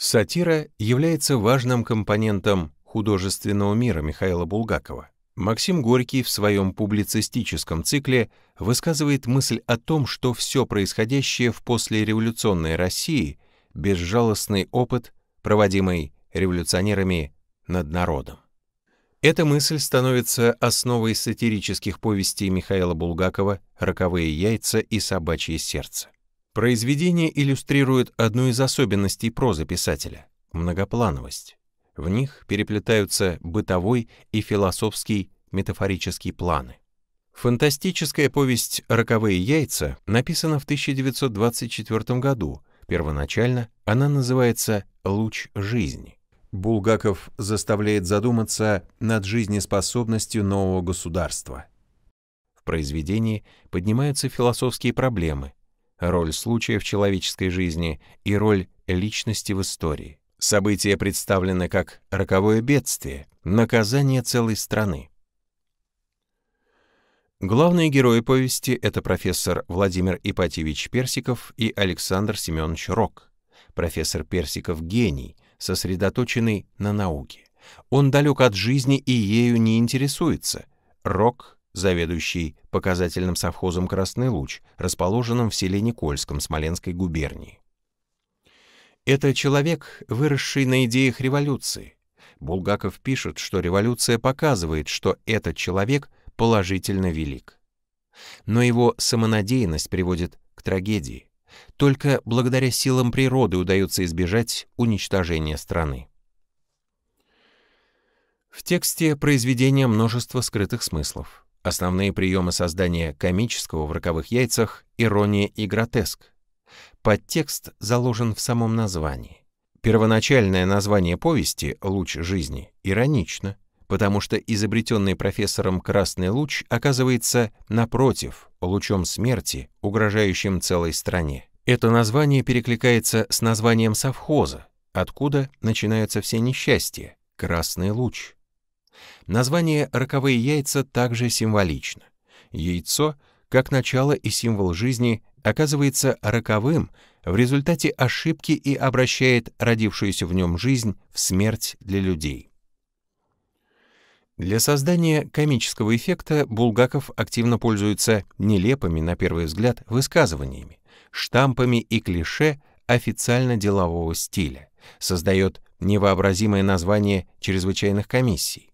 Сатира является важным компонентом художественного мира Михаила Булгакова. Максим Горький в своем публицистическом цикле высказывает мысль о том, что все происходящее в послереволюционной России – безжалостный опыт, проводимый революционерами над народом. Эта мысль становится основой сатирических повестей Михаила Булгакова «Роковые яйца» и «Собачье сердце». Произведение иллюстрирует одну из особенностей прозы писателя — многоплановость. В них переплетаются бытовой и философский метафорические планы. Фантастическая повесть «Роковые яйца» написана в 1924 году. Первоначально она называется «Луч жизни». Булгаков заставляет задуматься над жизнеспособностью нового государства. В произведении поднимаются философские проблемы, роль случая в человеческой жизни и роль личности в истории. События представлены как роковое бедствие, наказание целой страны. Главные герои повести — это профессор Владимир Ипатьевич Персиков и Александр Семенович Рок. Профессор Персиков — гений, сосредоточенный на науке. Он далек от жизни и ею не интересуется. Рок заведующий показательным совхозом «Красный луч», расположенным в селе Никольском Смоленской губернии. Это человек, выросший на идеях революции. Булгаков пишет, что революция показывает, что этот человек положительно велик. Но его самонадеянность приводит к трагедии. Только благодаря силам природы удается избежать уничтожения страны. В тексте произведения множество скрытых смыслов. Основные приемы создания комического в «Роковых яйцах» — ирония и гротеск. Подтекст заложен в самом названии. Первоначальное название повести «Луч жизни» иронично, потому что изобретенный профессором красный луч оказывается, напротив, лучом смерти, угрожающим целой стране. Это название перекликается с названием совхоза, откуда начинаются все несчастья — красный луч. Название «роковые яйца» также символично. Яйцо, как начало и символ жизни, оказывается роковым в результате ошибки и обращает родившуюся в нем жизнь в смерть для людей. Для создания комического эффекта Булгаков активно пользуется нелепыми, на первый взгляд, высказываниями, штампами и клише официально-делового стиля, создает невообразимое название чрезвычайных комиссий,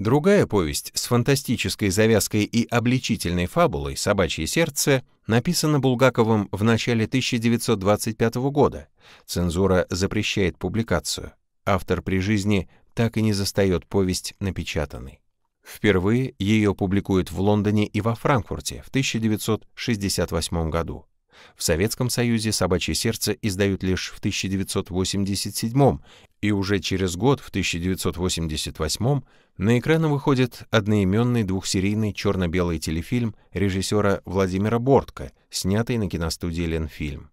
Другая повесть с фантастической завязкой и обличительной фабулой «Собачье сердце» написана Булгаковым в начале 1925 года. Цензура запрещает публикацию. Автор при жизни так и не застает повесть напечатанной. Впервые ее публикуют в Лондоне и во Франкфурте в 1968 году. В Советском Союзе «Собачье сердце» издают лишь в 1987 и уже через год, в 1988 на экраны выходит одноименный двухсерийный черно-белый телефильм режиссера Владимира Бортко, снятый на киностудии «Ленфильм».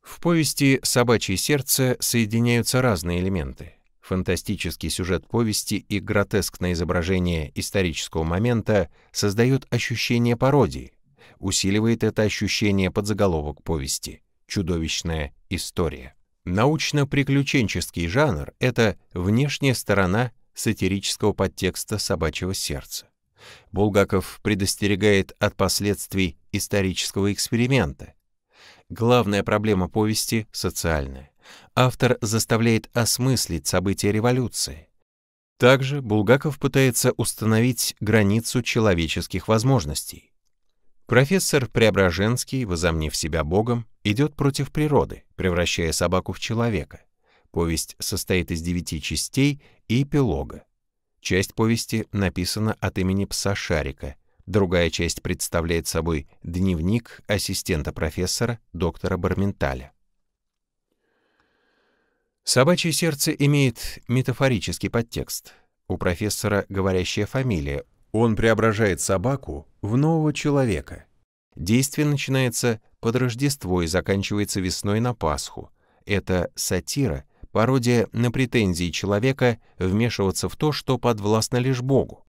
В повести «Собачье сердце» соединяются разные элементы. Фантастический сюжет повести и гротескное изображение исторического момента создают ощущение пародии, усиливает это ощущение под заголовок повести «Чудовищная история». Научно-приключенческий жанр — это внешняя сторона сатирического подтекста собачьего сердца. Булгаков предостерегает от последствий исторического эксперимента. Главная проблема повести — социальная. Автор заставляет осмыслить события революции. Также Булгаков пытается установить границу человеческих возможностей. Профессор Преображенский, возомнив себя Богом, идет против природы, превращая собаку в человека. Повесть состоит из девяти частей и эпилога. Часть повести написана от имени пса Шарика, другая часть представляет собой дневник ассистента профессора доктора Барменталя. «Собачье сердце» имеет метафорический подтекст. У профессора говорящая фамилия, он преображает собаку в нового человека. Действие начинается под Рождество и заканчивается весной на Пасху. Это сатира, пародия на претензии человека вмешиваться в то, что подвластно лишь Богу.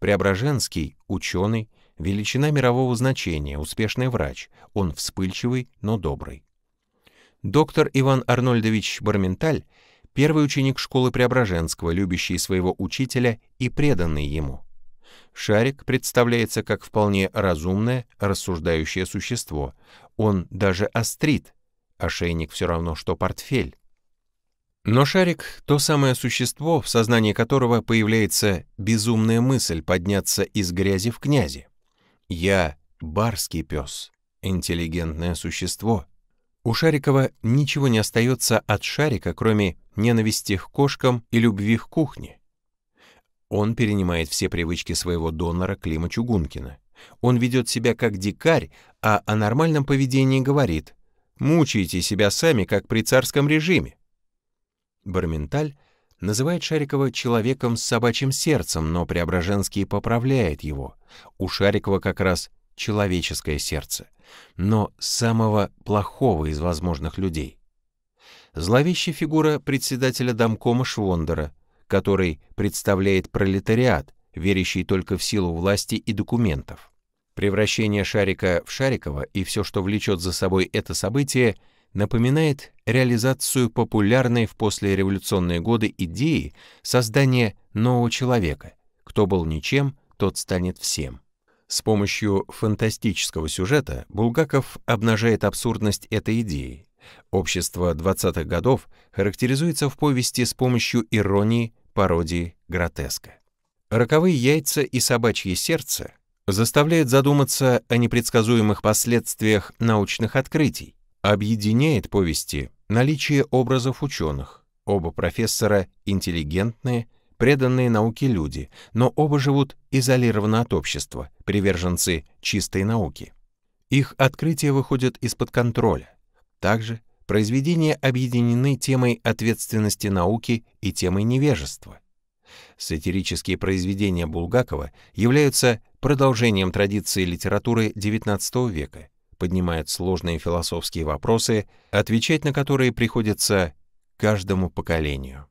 Преображенский — ученый, величина мирового значения, успешный врач. Он вспыльчивый, но добрый. Доктор Иван Арнольдович Барменталь — первый ученик школы Преображенского, любящий своего учителя и преданный ему. Шарик представляется как вполне разумное, рассуждающее существо. Он даже острит, ошейник а все равно, что портфель. Но шарик — то самое существо, в сознании которого появляется безумная мысль подняться из грязи в князи. «Я — барский пес, интеллигентное существо». У Шарикова ничего не остается от шарика, кроме ненависти к кошкам и любви к кухне. Он перенимает все привычки своего донора Клима Чугункина. Он ведет себя как дикарь, а о нормальном поведении говорит "Мучаете себя сами, как при царском режиме». Барменталь называет Шарикова человеком с собачьим сердцем, но Преображенский поправляет его. У Шарикова как раз человеческое сердце, но самого плохого из возможных людей. Зловещая фигура председателя домкома Швондера — который представляет пролетариат, верящий только в силу власти и документов. Превращение Шарика в Шарикова и все, что влечет за собой это событие, напоминает реализацию популярной в послереволюционные годы идеи создания нового человека. Кто был ничем, тот станет всем. С помощью фантастического сюжета Булгаков обнажает абсурдность этой идеи. Общество 20-х годов характеризуется в повести с помощью иронии, пародии, гротеска. Роковые яйца и собачье сердце заставляет задуматься о непредсказуемых последствиях научных открытий, объединяет повести наличие образов ученых. Оба профессора интеллигентные, преданные науке люди, но оба живут изолированно от общества, приверженцы чистой науки. Их открытия выходят из-под контроля. Также произведения объединены темой ответственности науки и темой невежества. Сатирические произведения Булгакова являются продолжением традиции литературы XIX века, поднимают сложные философские вопросы, отвечать на которые приходится каждому поколению.